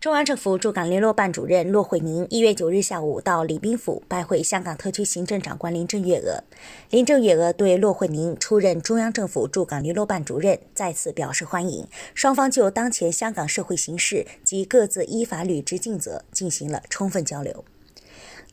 中央政府驻港联络办主任骆惠宁一月九日下午到礼宾府拜会香港特区行政长官林郑月娥，林郑月娥对骆惠宁出任中央政府驻港联络办主任再次表示欢迎，双方就当前香港社会形势及各自依法履职尽责进行了充分交流。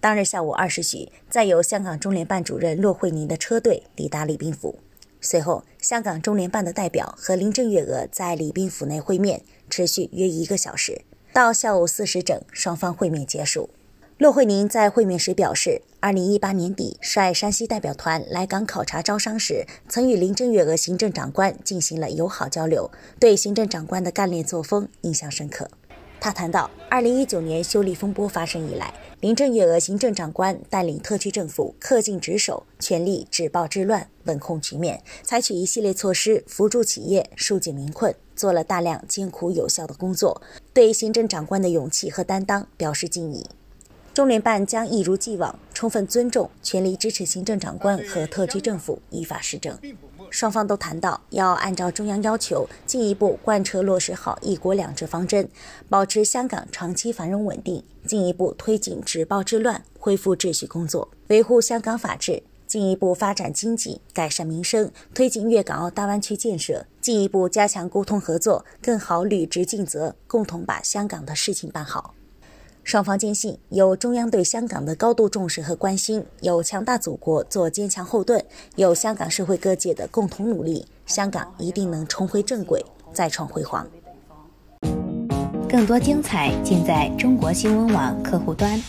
当日下午二时许，再由香港中联办主任骆惠宁的车队抵达礼宾府，随后香港中联办的代表和林郑月娥在礼宾府内会面，持续约一个小时。到下午四时整，双方会面结束。骆惠宁在会面时表示，二零一八年底率山西代表团来港考察招商时，曾与林郑月娥行政长官进行了友好交流，对行政长官的干练作风印象深刻。他谈到，二零一九年修例风波发生以来。林郑月娥行政长官带领特区政府恪尽职守，全力止暴制乱，稳控局面，采取一系列措施扶助企业、纾解民困，做了大量艰苦有效的工作，对行政长官的勇气和担当表示敬意。中联办将一如既往，充分尊重、全力支持行政长官和特区政府依法施政。双方都谈到，要按照中央要求，进一步贯彻落实好“一国两制”方针，保持香港长期繁荣稳定，进一步推进止暴制乱、恢复秩序工作，维护香港法治，进一步发展经济、改善民生，推进粤港澳大湾区建设，进一步加强沟通合作，更好履职尽责，共同把香港的事情办好。双方坚信，有中央对香港的高度重视和关心，有强大祖国做坚强后盾，有香港社会各界的共同努力，香港一定能重回正轨，再创辉煌。更多精彩尽在中国新闻网客户端。